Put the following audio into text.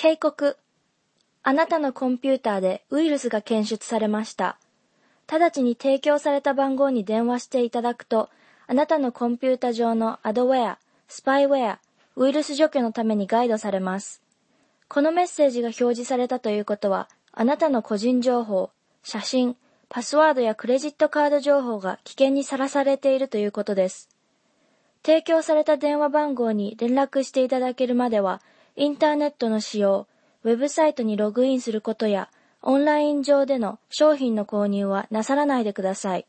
警告。あなたのコンピューターでウイルスが検出されました。直ちに提供された番号に電話していただくと、あなたのコンピュータ上のアドウェア、スパイウェア、ウイルス除去のためにガイドされます。このメッセージが表示されたということは、あなたの個人情報、写真、パスワードやクレジットカード情報が危険にさらされているということです。提供された電話番号に連絡していただけるまでは、インターネットの使用、ウェブサイトにログインすることや、オンライン上での商品の購入はなさらないでください。